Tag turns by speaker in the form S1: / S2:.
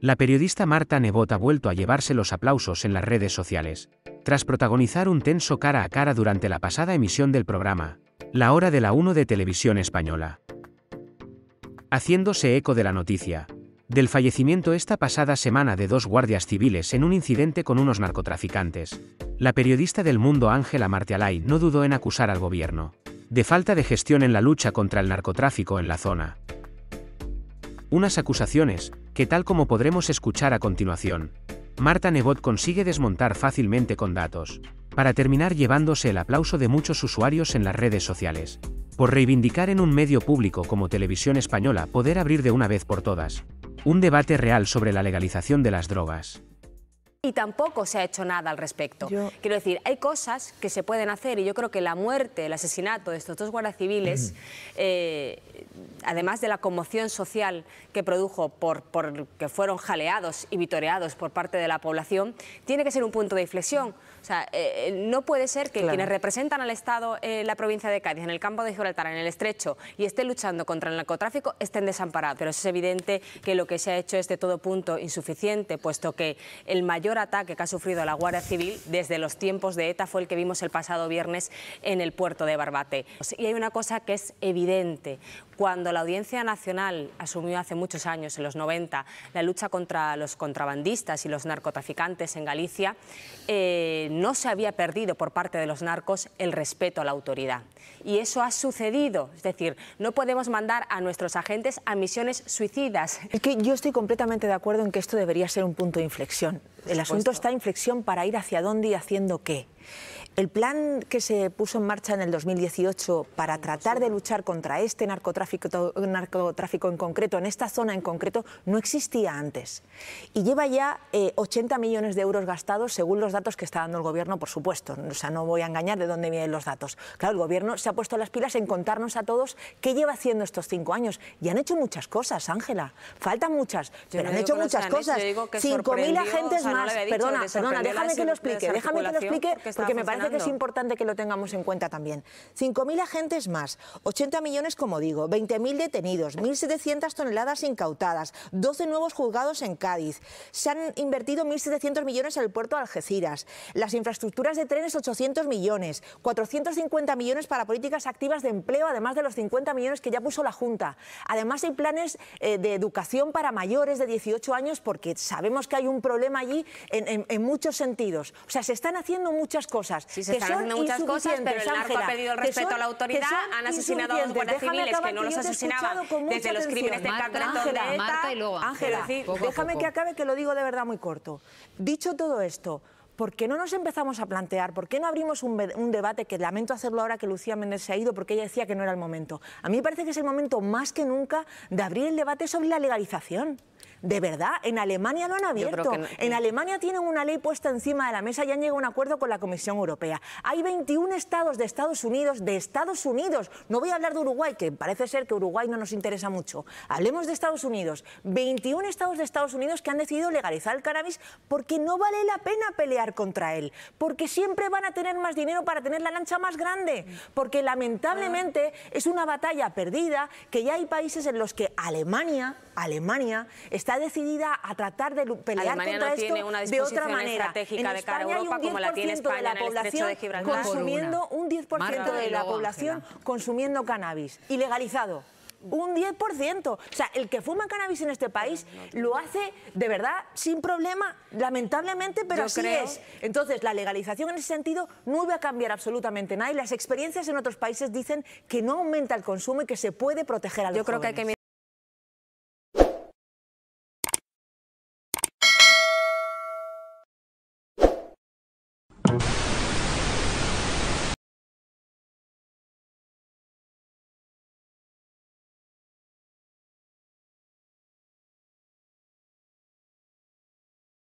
S1: La periodista Marta Nebot ha vuelto a llevarse los aplausos en las redes sociales, tras protagonizar un tenso cara a cara durante la pasada emisión del programa, La Hora de la 1 de Televisión Española. Haciéndose eco de la noticia, del fallecimiento esta pasada semana de dos guardias civiles en un incidente con unos narcotraficantes, la periodista del mundo Ángela Martialay no dudó en acusar al gobierno de falta de gestión en la lucha contra el narcotráfico en la zona. Unas acusaciones, que tal como podremos escuchar a continuación, Marta Nebot consigue desmontar fácilmente con datos, para terminar llevándose el aplauso de muchos usuarios en las redes sociales, por reivindicar en un medio público como Televisión Española poder abrir de una vez por todas un debate real sobre la legalización de las drogas.
S2: Y tampoco se ha hecho nada al respecto. Quiero decir, hay cosas que se pueden hacer y yo creo que la muerte, el asesinato de estos dos guardaciviles eh, además de la conmoción social que produjo por, que fueron jaleados y vitoreados por parte de la población, tiene que ser un punto de inflexión. O sea, eh, eh, no puede ser que quienes representan al Estado en la provincia de Cádiz, en el campo de Gibraltar, en el Estrecho, y estén luchando contra el narcotráfico, estén desamparados. Pero es evidente que lo que se ha hecho es de todo punto insuficiente, puesto que el mayor ataque que ha sufrido la Guardia Civil desde los tiempos de ETA fue el que vimos el pasado viernes en el puerto de Barbate. Y hay una cosa que es evidente. Cuando cuando la Audiencia Nacional asumió hace muchos años, en los 90, la lucha contra los contrabandistas y los narcotraficantes en Galicia, eh, no se había perdido por parte de los narcos el respeto a la autoridad. Y eso ha sucedido. Es decir, no podemos mandar a nuestros agentes a misiones suicidas. Es que
S3: yo estoy completamente de acuerdo en que esto debería ser un punto de inflexión. El asunto
S2: está en inflexión para ir hacia
S3: dónde y haciendo qué. El plan que se puso en marcha en el 2018 para tratar de luchar contra este narcotráfico, narcotráfico en concreto, en esta zona en concreto, no existía antes. Y lleva ya 80 eh, millones de euros gastados según los datos que está dando el Gobierno, por supuesto. O sea, no voy a engañar de dónde vienen los datos. Claro, el Gobierno se ha puesto las pilas en contarnos a todos qué lleva haciendo estos cinco años. Y han hecho muchas cosas, Ángela. Faltan muchas, pero han hecho muchas ¿eh? cosas. 5.000 agentes más. perdona, perdona, déjame que lo explique, déjame que lo explique porque, me parece que es importante que lo tengamos en cuenta también. 5.000 agentes más, 80 millones, como digo, 20.000 detenidos, 1.700 toneladas incautadas, 12 nuevos juzgados en Cádiz. Se han invertido 1.700 millones en el puerto de Algeciras. Las infraestructuras de trenes, 800 millones. 450 millones para políticas activas de empleo, además de los 50 millones que ya puso la Junta. Además hay planes eh, de educación para mayores de 18 años porque sabemos que hay un problema allí en, muchos sentidos. O sea, se están haciendo muchas cosas se están haciendo muchas cosas, pero el ha pedido el respeto a la autoridad, han asesinado a dos guardias civiles que no los asesinaban desde los crímenes de Ángela de ETA.
S2: Ángela, déjame que
S3: acabe que lo digo de verdad muy corto. Dicho todo esto, ¿por qué no nos empezamos a plantear? ¿Por qué no abrimos un, un, debate que lamento hacerlo ahora que Lucía Méndez se ha ido porque ella decía que no era el momento? A mí me parece que es el momento más que nunca de abrir el debate sobre la legalización de verdad, en Alemania lo han abierto. en Alemania tienen una ley puesta encima de la mesa y han llegado a un acuerdo con la Comisión Europea. Hay 21 estados de Estados Unidos, de Estados Unidos. No voy a hablar de Uruguay, que parece ser que Uruguay no nos interesa mucho. Hablemos de Estados Unidos. 21 estados de Estados Unidos que han decidido legalizar el cannabis porque no vale la pena pelear contra él, porque siempre van a tener más dinero para tener la lancha más grande, porque lamentablemente ah. es una batalla perdida que ya hay países en los que Alemania, Alemania está está decidida a tratar de pelear contra esto de otra manera. en España Europa, hay un 10% como la tiene este de la población de consumiendo un 10% de la población consumiendo cannabis ilegalizado. Un 10%. O sea, el que fuma cannabis en este país lo hace de verdad sin problema, lamentablemente, pero sí es. Entonces, la legalización en ese sentido no iba a cambiar absolutamente nada y las experiencias en otros países dicen que no aumenta el consumo y que se puede proteger a los Yo